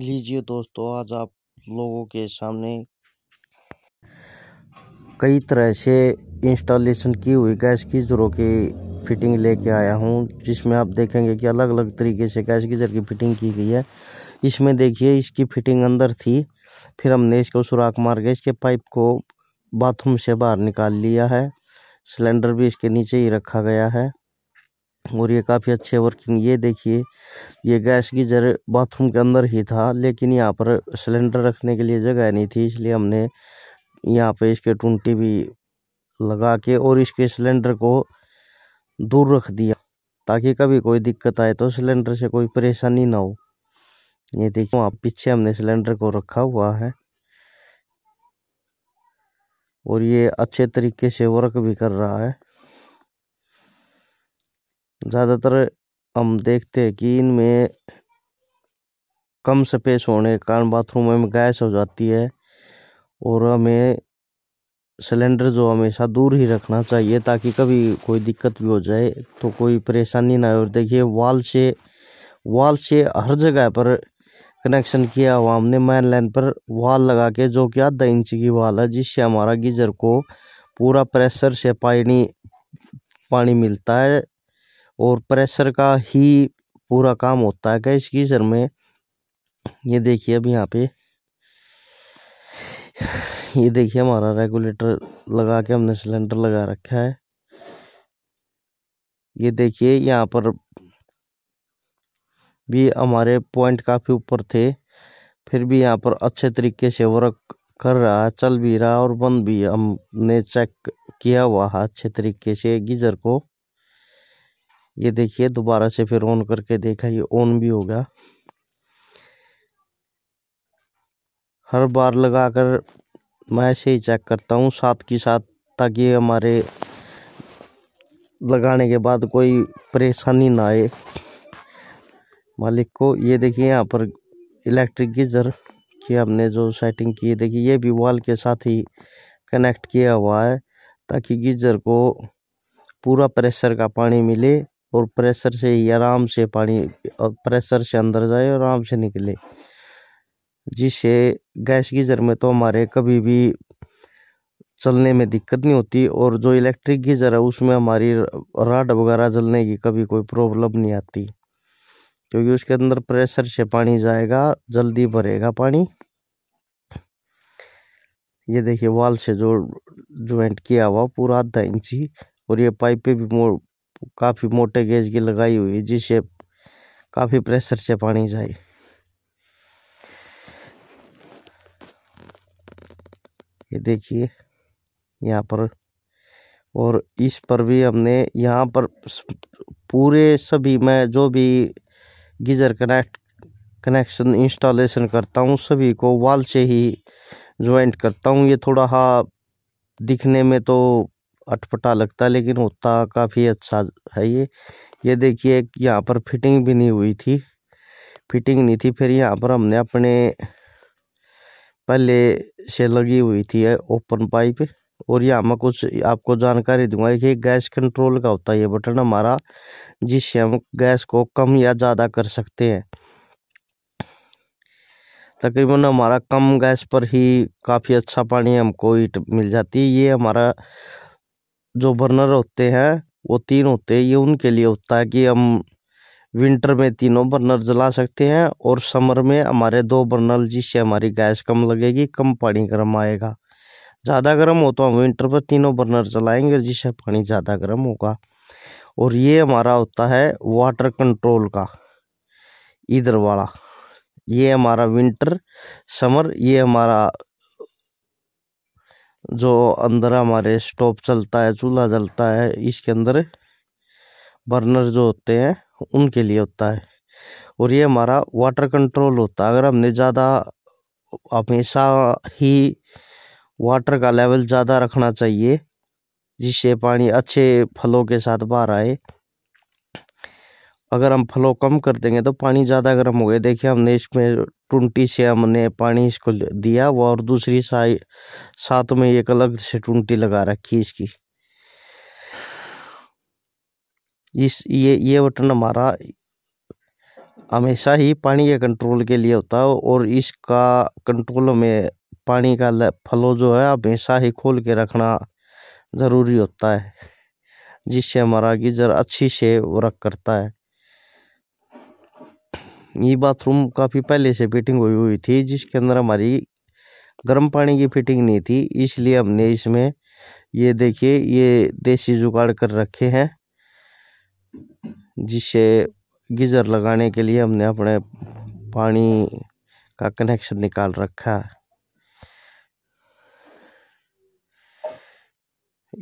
लीजिए दोस्तों आज आप लोगों के सामने कई तरह से इंस्टॉलेशन की हुई गैस गीजरों की फिटिंग लेके आया हूँ जिसमें आप देखेंगे कि अलग अलग तरीके से गैस गीजर की फिटिंग की गई है इसमें देखिए इसकी फिटिंग अंदर थी फिर हमने इसको सुराख मार के इसके पाइप को बाथरूम से बाहर निकाल लिया है सिलेंडर भी इसके नीचे ही रखा गया है और ये काफी अच्छे वर्किंग ये देखिए ये गैस गीजर बाथरूम के अंदर ही था लेकिन यहाँ पर सिलेंडर रखने के लिए जगह नहीं थी इसलिए हमने यहाँ पे इसके टूंटी भी लगा के और इसके सिलेंडर को दूर रख दिया ताकि कभी कोई दिक्कत आए तो सिलेंडर से कोई परेशानी ना हो ये देखो आप पीछे हमने सिलेंडर को रखा हुआ है और ये अच्छे तरीके से वर्क भी कर रहा है ज़्यादातर हम देखते हैं कि इनमें कम स्पेस होने के कारण बाथरूम में गैस हो जाती है और हमें सिलेंडर जो हमेशा दूर ही रखना चाहिए ताकि कभी कोई दिक्कत भी हो जाए तो कोई परेशानी ना हो और देखिए वाल से वाल से हर जगह पर कनेक्शन किया हुआ हमने मैन लाइन पर वाल लगा के जो कि आधा इंच की वाल है जिससे हमारा गीजर को पूरा प्रेशर से पानी पानी मिलता है और प्रेशर का ही पूरा काम होता है गैस गीजर में ये देखिए अब यहाँ पे ये देखिए हमारा रेगुलेटर लगा के हमने सिलेंडर लगा रखा है ये देखिए यहाँ पर भी हमारे पॉइंट काफ़ी ऊपर थे फिर भी यहाँ पर अच्छे तरीके से वर्क कर रहा है चल भी रहा और बंद भी हमने चेक किया हुआ है अच्छे तरीके से गीजर को ये देखिए दोबारा से फिर ऑन करके देखा ये ऑन भी हो गया हर बार लगाकर मैं ऐसे ही चेक करता हूँ साथ की साथ ताकि हमारे लगाने के बाद कोई परेशानी ना आए मालिक को ये देखिए यहाँ पर इलेक्ट्रिक गीजर की हमने जो सेटिंग की है देखिए ये भी वॉल के साथ ही कनेक्ट किया हुआ है ताकि गीजर को पूरा प्रेशर का पानी मिले और प्रेशर से ही आराम से पानी प्रेशर से अंदर जाए और आराम से निकले जिससे गैस गीजर में तो हमारे कभी भी चलने में दिक्कत नहीं होती और जो इलेक्ट्रिक गीजर है उसमें हमारी राड वगैरह जलने की कभी कोई प्रॉब्लम नहीं आती क्योंकि उसके अंदर प्रेशर से पानी जाएगा जल्दी भरेगा पानी ये देखिए वाल से जो ज्वाइंट किया हुआ पूरा आधा इंची और ये पाइपें भी काफ़ी मोटे गेज की लगाई हुई है जिससे काफ़ी प्रेशर से पानी जाए ये देखिए यहाँ पर और इस पर भी हमने यहाँ पर पूरे सभी मैं जो भी गीजर कनेक्ट कनेक्शन इंस्टॉलेशन करता हूँ सभी को वाल से ही ज्वाइंट करता हूँ ये थोड़ा हा दिखने में तो अटपटा लगता है लेकिन होता काफ़ी अच्छा है ये ये देखिए यहाँ पर फिटिंग भी नहीं हुई थी फिटिंग नहीं थी फिर यहाँ पर हमने अपने पहले से लगी हुई थी ओपन पाइप और यहाँ मैं कुछ आपको जानकारी दूंगा कि गैस कंट्रोल का होता है ये बटन हमारा जिससे हम गैस को कम या ज़्यादा कर सकते हैं तकरीबन हमारा कम गैस पर ही काफ़ी अच्छा पानी हमको हीट मिल जाती है ये हमारा जो बर्नर होते हैं वो तीन होते हैं ये उनके लिए होता है कि हम विंटर में तीनों बर्नर जला सकते हैं और समर में हमारे दो बर्नर जिससे हमारी गैस कम लगेगी कम पानी गर्म आएगा ज़्यादा गर्म हो तो हम विंटर पर तीनों बर्नर जलाएंगे जिससे पानी ज़्यादा गर्म होगा और ये हमारा होता है वाटर कंट्रोल का इधर वाला ये हमारा विंटर समर ये हमारा जो अंदर हमारे स्टोव चलता है चूल्हा जलता है इसके अंदर बर्नर जो होते हैं उनके लिए होता है और ये हमारा वाटर कंट्रोल होता है अगर हमने ज़्यादा हमेशा ही वाटर का लेवल ज़्यादा रखना चाहिए जिससे पानी अच्छे फलों के साथ बाहर आए अगर हम फ्लो कम कर देंगे तो पानी ज़्यादा गर्म हो गया देखिए हमने इसमें टूंटी से हमने पानी इसको दिया वो और दूसरी साई साथ में एक अलग से टूंटी लगा रखी इसकी इस ये ये बटन हमारा हमेशा ही पानी के कंट्रोल के लिए होता है और इसका कंट्रोल में पानी का फ्लो जो है हमेशा ही खोल के रखना ज़रूरी होता है जिससे हमारा गीजर अच्छी से वर्क करता है ये बाथरूम काफ़ी पहले से फिटिंग हुई हुई थी जिसके अंदर हमारी गर्म पानी की फिटिंग नहीं थी इसलिए हमने इसमें ये देखिए ये देसी जुगाड़ कर रखे हैं जिससे गीज़र लगाने के लिए हमने अपने पानी का कनेक्शन निकाल रखा है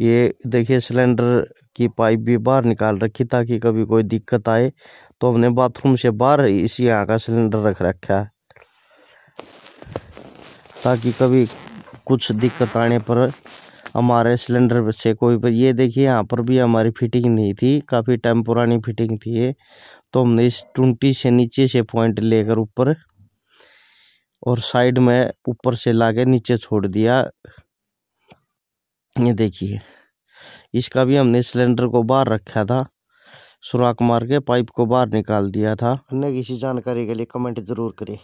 ये देखिए सिलेंडर की पाइप भी बाहर निकाल रखी ताकि कभी कोई दिक्कत आए तो हमने बाथरूम से बाहर इसी यहाँ का सिलेंडर रख रखा है ताकि कभी कुछ दिक्कत आने पर हमारे सिलेंडर से कोई पर ये देखिए यहाँ पर भी हमारी फिटिंग नहीं थी काफ़ी टाइम पुरानी फिटिंग थी ये तो हमने इस टूंटी से नीचे से पॉइंट लेकर ऊपर और साइड में ऊपर से लाके नीचे छोड़ दिया ये देखिए इसका भी हमने सिलेंडर को बाहर रखा था सुराख मार के पाइप को बाहर निकाल दिया था अन्य किसी जानकारी के लिए कमेंट ज़रूर करें